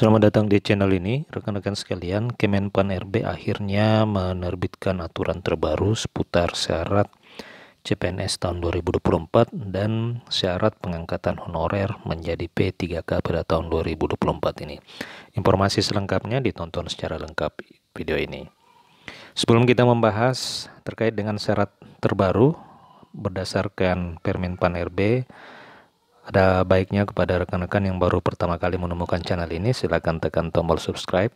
Selamat datang di channel ini, rekan-rekan sekalian. Kemenpan RB akhirnya menerbitkan aturan terbaru seputar syarat CPNS tahun 2024 dan syarat pengangkatan honorer menjadi P3K pada tahun 2024 ini. Informasi selengkapnya ditonton secara lengkap video ini. Sebelum kita membahas terkait dengan syarat terbaru berdasarkan Permenpan RB ada baiknya kepada rekan-rekan yang baru pertama kali menemukan channel ini, silakan tekan tombol subscribe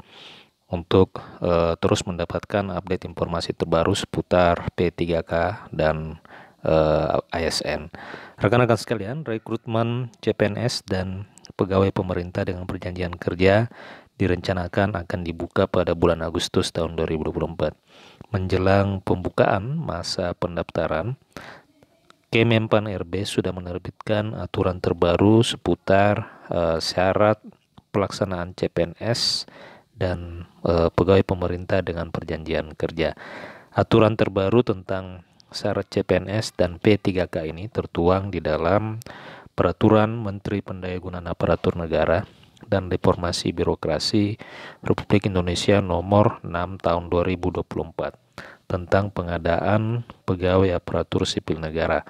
untuk uh, terus mendapatkan update informasi terbaru seputar P3K dan uh, eh, ASN. Rekan-rekan sekalian, rekrutmen CPNS dan pegawai pemerintah dengan perjanjian kerja direncanakan akan dibuka pada bulan Agustus tahun 2024. Menjelang pembukaan masa pendaftaran, Kemenpan RB sudah menerbitkan aturan terbaru seputar uh, syarat pelaksanaan CPNS dan uh, pegawai pemerintah dengan perjanjian kerja. Aturan terbaru tentang syarat CPNS dan P3K ini tertuang di dalam Peraturan Menteri Pendayagunaan Aparatur Negara dan Reformasi Birokrasi Republik Indonesia Nomor 6 Tahun 2024 tentang pengadaan pegawai aparatur sipil negara.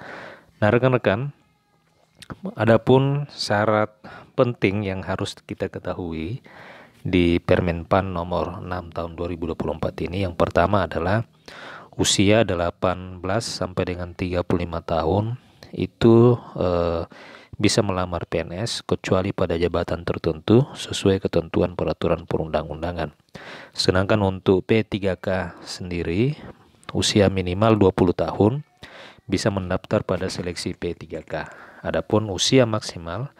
Nah, rekan-rekan, adapun syarat penting yang harus kita ketahui di Permenpan nomor 6 tahun 2024 ini yang pertama adalah usia 18 sampai dengan 35 tahun itu eh, bisa melamar PNS kecuali pada jabatan tertentu sesuai ketentuan peraturan perundang-undangan. Sedangkan untuk P3K sendiri usia minimal 20 tahun bisa mendaftar pada seleksi P3K. Adapun usia maksimal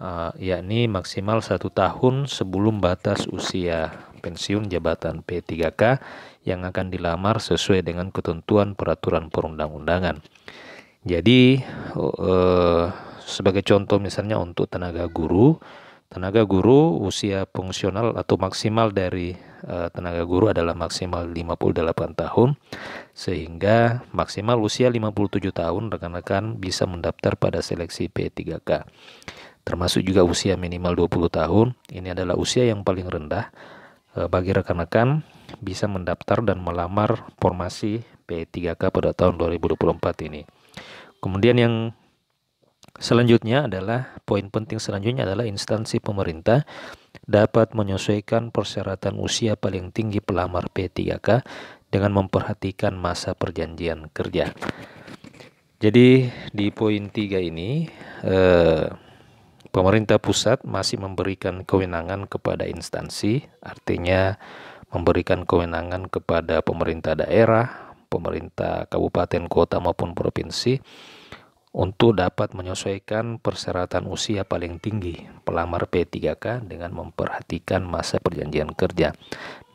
uh, yakni maksimal satu tahun sebelum batas usia pensiun jabatan P3K yang akan dilamar sesuai dengan ketentuan peraturan perundang-undangan. Jadi uh, sebagai contoh misalnya untuk tenaga guru tenaga guru usia fungsional atau maksimal dari uh, tenaga guru adalah maksimal 58 tahun sehingga maksimal usia 57 tahun rekan-rekan bisa mendaftar pada seleksi P3K termasuk juga usia minimal 20 tahun ini adalah usia yang paling rendah uh, bagi rekan-rekan bisa mendaftar dan melamar formasi P3K pada tahun 2024 ini kemudian yang Selanjutnya adalah poin penting selanjutnya adalah instansi pemerintah dapat menyesuaikan persyaratan usia paling tinggi pelamar P3K dengan memperhatikan masa perjanjian kerja. Jadi di poin 3 ini eh, pemerintah pusat masih memberikan kewenangan kepada instansi, artinya memberikan kewenangan kepada pemerintah daerah, pemerintah kabupaten, kota maupun provinsi untuk dapat menyesuaikan persyaratan usia paling tinggi pelamar P3K dengan memperhatikan masa perjanjian kerja.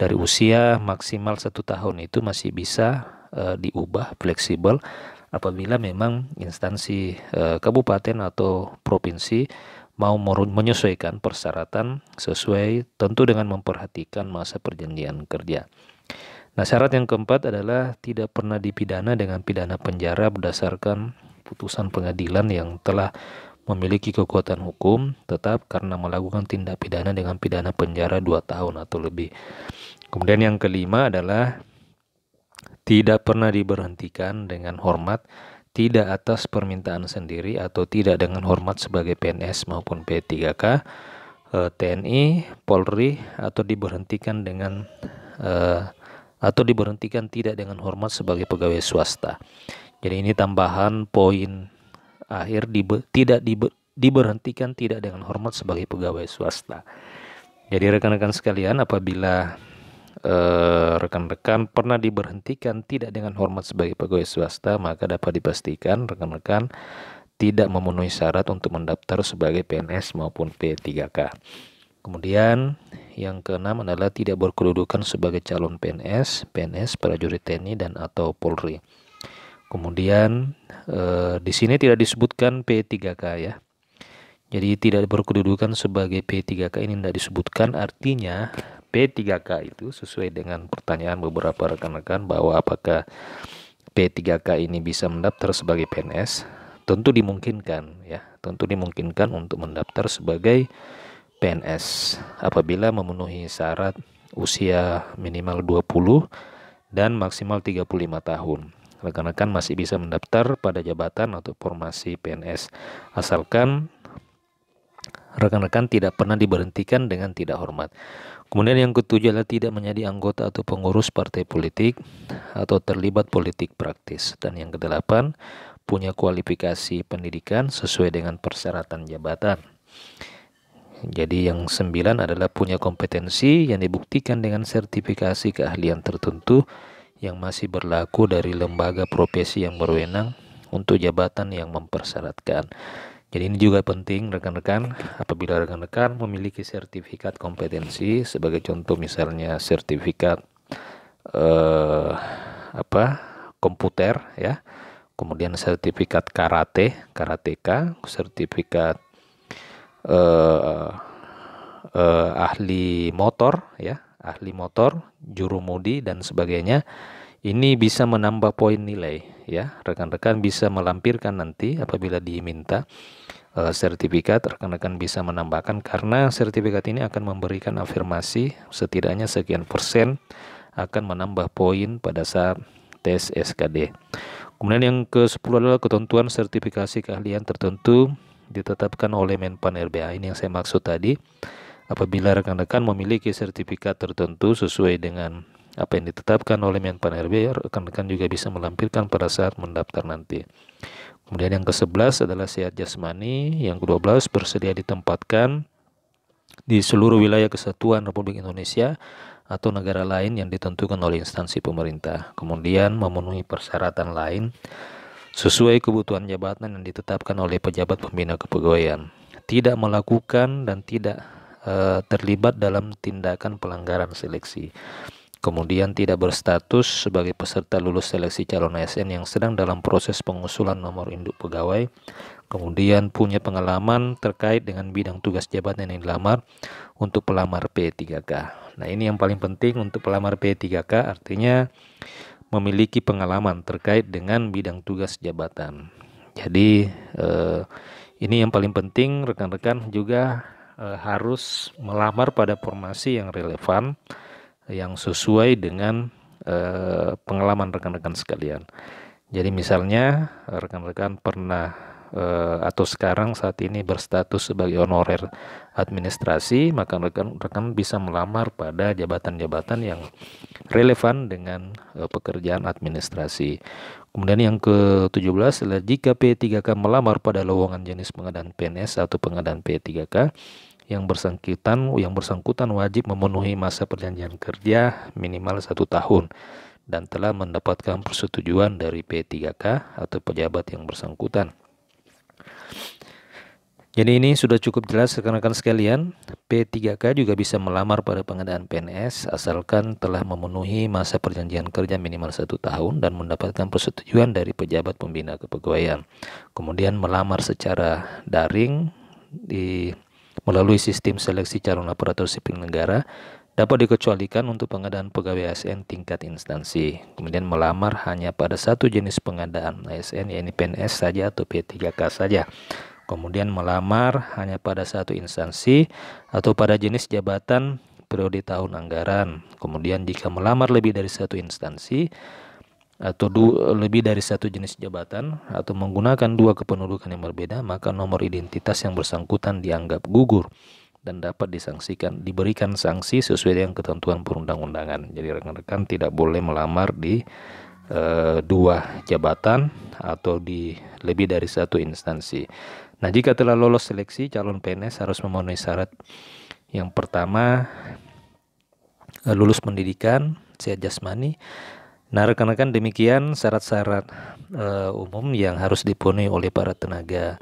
Dari usia maksimal satu tahun itu masih bisa e, diubah fleksibel apabila memang instansi e, kabupaten atau provinsi mau menyesuaikan persyaratan sesuai tentu dengan memperhatikan masa perjanjian kerja. Nah, syarat yang keempat adalah tidak pernah dipidana dengan pidana penjara berdasarkan putusan pengadilan yang telah memiliki kekuatan hukum tetap karena melakukan tindak pidana dengan pidana penjara 2 tahun atau lebih. Kemudian yang kelima adalah tidak pernah diberhentikan dengan hormat, tidak atas permintaan sendiri atau tidak dengan hormat sebagai PNS maupun P3K, eh, TNI, Polri atau diberhentikan dengan eh, atau diberhentikan tidak dengan hormat sebagai pegawai swasta. Jadi ini tambahan poin akhir dibe, tidak dibe, diberhentikan tidak dengan hormat sebagai pegawai swasta. Jadi rekan-rekan sekalian apabila eh, rekan-rekan eh, pernah diberhentikan tidak dengan hormat sebagai pegawai swasta maka dapat dipastikan rekan-rekan tidak memenuhi syarat untuk mendaftar sebagai PNS maupun P3K. Kemudian yang keenam adalah tidak berkedudukan sebagai calon PNS, PNS, prajurit TNI dan atau Polri. Kemudian eh, di sini tidak disebutkan P3K ya. Jadi tidak berkedudukan sebagai P3K ini tidak disebutkan artinya P3K itu sesuai dengan pertanyaan beberapa rekan-rekan bahwa apakah P3K ini bisa mendaftar sebagai PNS? Tentu dimungkinkan ya, tentu dimungkinkan untuk mendaftar sebagai PNS apabila memenuhi syarat usia minimal 20 dan maksimal 35 tahun rekan-rekan masih bisa mendaftar pada jabatan atau formasi PNS asalkan rekan-rekan tidak pernah diberhentikan dengan tidak hormat. Kemudian yang ketujuh adalah tidak menjadi anggota atau pengurus partai politik atau terlibat politik praktis. Dan yang kedelapan, punya kualifikasi pendidikan sesuai dengan persyaratan jabatan. Jadi yang sembilan adalah punya kompetensi yang dibuktikan dengan sertifikasi keahlian tertentu yang masih berlaku dari lembaga profesi yang berwenang untuk jabatan yang mempersyaratkan. Jadi ini juga penting rekan-rekan apabila rekan-rekan memiliki sertifikat kompetensi sebagai contoh misalnya sertifikat eh, apa komputer ya kemudian sertifikat karate karateka sertifikat eh, eh, ahli motor ya ahli motor, juru mudi dan sebagainya. Ini bisa menambah poin nilai ya. Rekan-rekan bisa melampirkan nanti apabila diminta e, sertifikat, rekan-rekan bisa menambahkan karena sertifikat ini akan memberikan afirmasi setidaknya sekian persen akan menambah poin pada saat tes SKD. Kemudian yang ke-10 adalah ketentuan sertifikasi keahlian tertentu ditetapkan oleh Menpan RBA. Ini yang saya maksud tadi. Apabila rekan-rekan memiliki sertifikat tertentu sesuai dengan apa yang ditetapkan oleh Menpan RB, rekan-rekan juga bisa melampirkan pada saat mendaftar nanti. Kemudian yang ke-11 adalah sehat jasmani, yang ke-12 bersedia ditempatkan di seluruh wilayah kesatuan Republik Indonesia atau negara lain yang ditentukan oleh instansi pemerintah. Kemudian memenuhi persyaratan lain sesuai kebutuhan jabatan yang ditetapkan oleh pejabat pembina kepegawaian. Tidak melakukan dan tidak Eh, terlibat dalam tindakan pelanggaran seleksi. Kemudian tidak berstatus sebagai peserta lulus seleksi calon ASN yang sedang dalam proses pengusulan nomor induk pegawai. Kemudian punya pengalaman terkait dengan bidang tugas jabatan yang dilamar untuk pelamar P3K. Nah, ini yang paling penting untuk pelamar P3K artinya memiliki pengalaman terkait dengan bidang tugas jabatan. Jadi eh, ini yang paling penting rekan-rekan juga Eh, harus melamar pada formasi yang relevan yang sesuai dengan eh, pengalaman rekan-rekan sekalian. Jadi misalnya rekan-rekan pernah uh, atau sekarang saat ini berstatus sebagai honorer administrasi, maka rekan-rekan bisa melamar pada jabatan-jabatan yang relevan dengan uh, pekerjaan administrasi. Kemudian yang ke-17 adalah jika P3K melamar pada lowongan jenis pengadaan PNS atau pengadaan P3K yang bersangkutan yang bersangkutan wajib memenuhi masa perjanjian kerja minimal satu tahun dan telah mendapatkan persetujuan dari P3K atau pejabat yang bersangkutan. Jadi ini sudah cukup jelas rekan-rekan sekalian, P3K juga bisa melamar pada pengadaan PNS asalkan telah memenuhi masa perjanjian kerja minimal satu tahun dan mendapatkan persetujuan dari pejabat pembina kepegawaian. Kemudian melamar secara daring di melalui sistem seleksi calon aparatur sipil negara dapat dikecualikan untuk pengadaan pegawai ASN tingkat instansi. Kemudian melamar hanya pada satu jenis pengadaan ASN yaitu PNS saja atau P3K saja kemudian melamar hanya pada satu instansi atau pada jenis jabatan periode tahun anggaran. Kemudian jika melamar lebih dari satu instansi atau du, lebih dari satu jenis jabatan atau menggunakan dua kependudukan yang berbeda, maka nomor identitas yang bersangkutan dianggap gugur dan dapat disangsikan diberikan sanksi sesuai dengan ketentuan perundang-undangan. Jadi rekan-rekan tidak boleh melamar di e, dua jabatan atau di lebih dari satu instansi. Nah, jika telah lolos seleksi, calon PNS harus memenuhi syarat yang pertama eh, lulus pendidikan, sehat jasmani. Nah, rekan-rekan demikian syarat-syarat uh, umum yang harus dipenuhi oleh para tenaga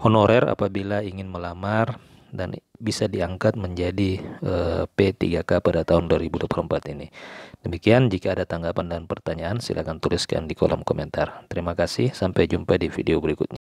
honorer apabila ingin melamar dan bisa diangkat menjadi uh, eh, P3K pada tahun 2024 ini. Demikian jika ada tanggapan dan pertanyaan silakan tuliskan di kolom komentar. Terima kasih, sampai jumpa di video berikutnya.